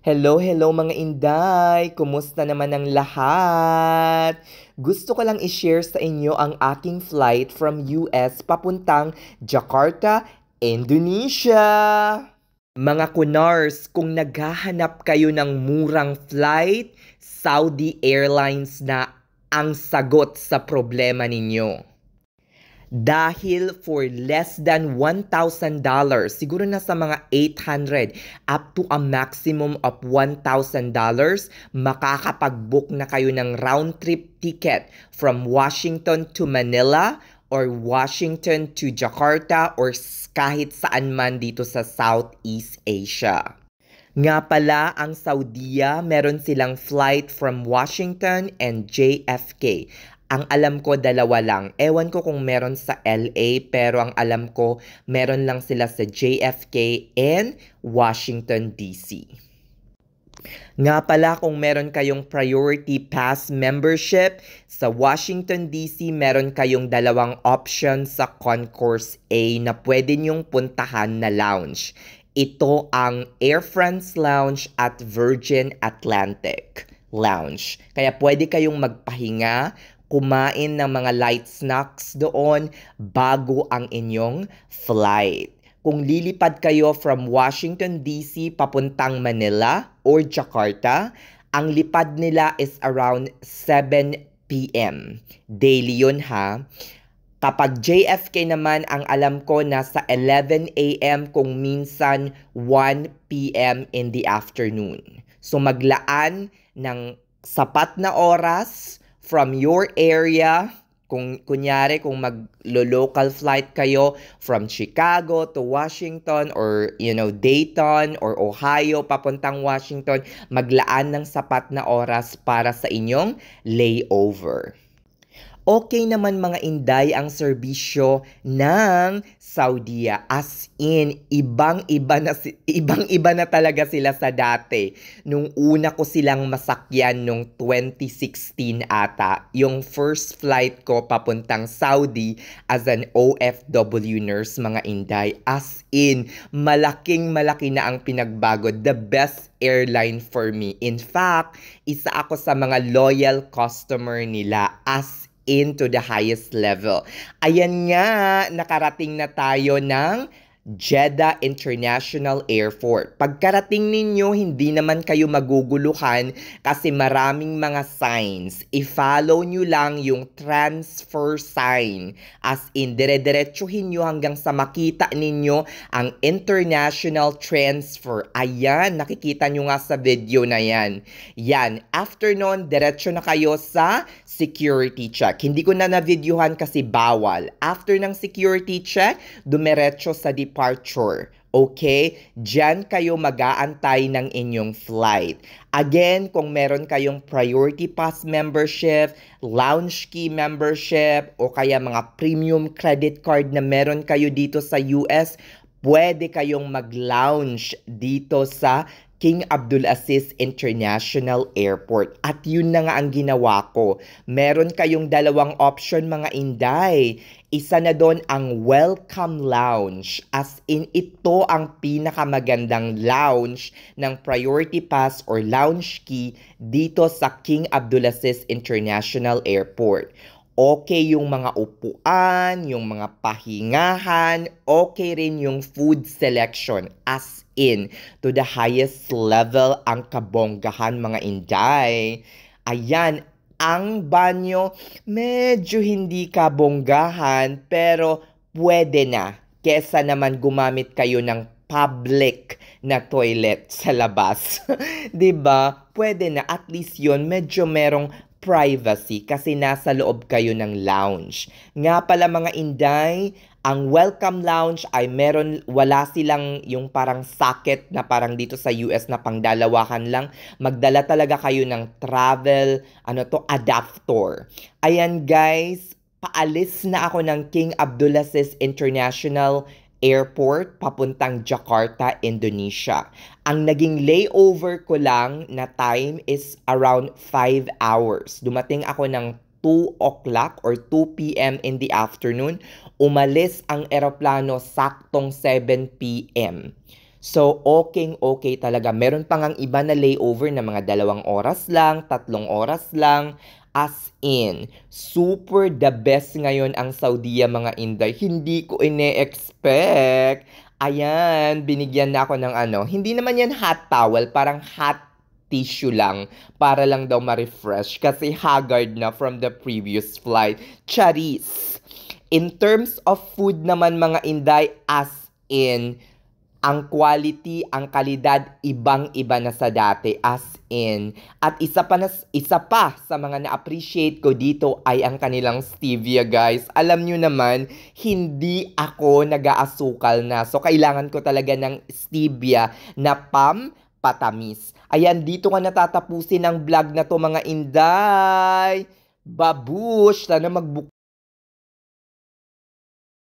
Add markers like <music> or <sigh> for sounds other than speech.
Hello, hello mga Inday! Kumusta naman ang lahat? Gusto ko lang i-share sa inyo ang aking flight from US papuntang Jakarta, Indonesia! Mga kunars, kung naghahanap kayo ng murang flight, Saudi Airlines na ang sagot sa problema ninyo dahil for less than $1,000, siguro na sa mga 800 up to a maximum of $1,000, makakapag-book na kayo ng round trip ticket from Washington to Manila or Washington to Jakarta or kahit saan man dito sa Southeast Asia. Nga pala, ang Saudiya meron silang flight from Washington and JFK. Ang alam ko dalawa lang. Ewan ko kung meron sa LA pero ang alam ko meron lang sila sa JFK and Washington DC. Nga pala kung meron kayong priority pass membership, sa Washington DC meron kayong dalawang option sa Concourse A na pwede niyong puntahan na lounge. Ito ang Air France Lounge at Virgin Atlantic Lounge. Kaya pwede kayong magpahinga, kumain ng mga light snacks doon bago ang inyong flight. Kung lilipad kayo from Washington DC papuntang Manila or Jakarta, ang lipad nila is around 7 p.m. Daily yun ha. Kapag JFK naman, ang alam ko nasa 11 a.m. kung minsan 1 p.m. in the afternoon. So maglaan ng sapat na oras from your area, kung kunyari kung maglo-local flight kayo from Chicago to Washington or you know Dayton or Ohio papuntang Washington, maglaan ng sapat na oras para sa inyong layover okay naman mga Inday ang serbisyo ng Saudia. As in, ibang-iba na, ibang-iba na talaga sila sa dati. Nung una ko silang masakyan nung 2016 ata, yung first flight ko papuntang Saudi as an OFW nurse mga Inday. As in, malaking malaki na ang pinagbago. The best airline for me. In fact, isa ako sa mga loyal customer nila. As into the highest level. Ayan nga, nakarating na tayo ng Jeddah International Airport. Pagkarating ninyo, hindi naman kayo maguguluhan kasi maraming mga signs. I-follow nyo lang yung transfer sign. As in, dire-diretsuhin nyo hanggang sa makita ninyo ang international transfer. Ayan, nakikita nyo nga sa video na yan. Yan, afternoon, diretso na kayo sa security check. Hindi ko na na-videohan kasi bawal. After ng security check, dumiretso sa department departure. Okay? Diyan kayo mag-aantay ng inyong flight. Again, kung meron kayong priority pass membership, lounge key membership, o kaya mga premium credit card na meron kayo dito sa US, pwede kayong mag-lounge dito sa King Abdulaziz International Airport. At yun na nga ang ginawa ko. Meron kayong dalawang option mga inday. Isa na doon ang Welcome Lounge. As in, ito ang pinakamagandang lounge ng Priority Pass or Lounge Key dito sa King Abdulaziz International Airport. Okay yung mga upuan, yung mga pahingahan, okay rin yung food selection. As in, to the highest level ang kabonggahan mga Inday. Ayan, ang banyo, medyo hindi kabonggahan pero pwede na kesa naman gumamit kayo ng public na toilet sa labas. <laughs> 'Di ba? Pwede na at least 'yon medyo merong privacy kasi nasa loob kayo ng lounge. Nga pala mga inday, ang welcome lounge ay meron, wala silang yung parang socket na parang dito sa US na pangdalawahan lang. Magdala talaga kayo ng travel, ano to, adapter. Ayan guys, paalis na ako ng King Abdulaziz International Airport papuntang Jakarta, Indonesia. Ang naging layover ko lang na time is around 5 hours. Dumating ako ng 2 o'clock or 2 p.m. in the afternoon. Umalis ang eroplano saktong 7 p.m. So, okay, okay talaga. Meron pa ngang iba na layover na mga dalawang oras lang, tatlong oras lang. As in, super the best ngayon ang Saudiya mga Inday. Hindi ko ine-expect. Ayan, binigyan na ako ng ano. Hindi naman yan hot towel, parang hot tissue lang para lang daw ma-refresh kasi haggard na from the previous flight. Charis! In terms of food naman mga Inday, as in, ang quality, ang kalidad, ibang-iba na sa dati, as in. At isa pa, na, isa pa sa mga na-appreciate ko dito ay ang kanilang stevia, guys. Alam nyo naman, hindi ako nag-aasukal na. So, kailangan ko talaga ng stevia na pam patamis. Ayan, dito nga natatapusin ang vlog na to mga inday. Babush, sana magbukas.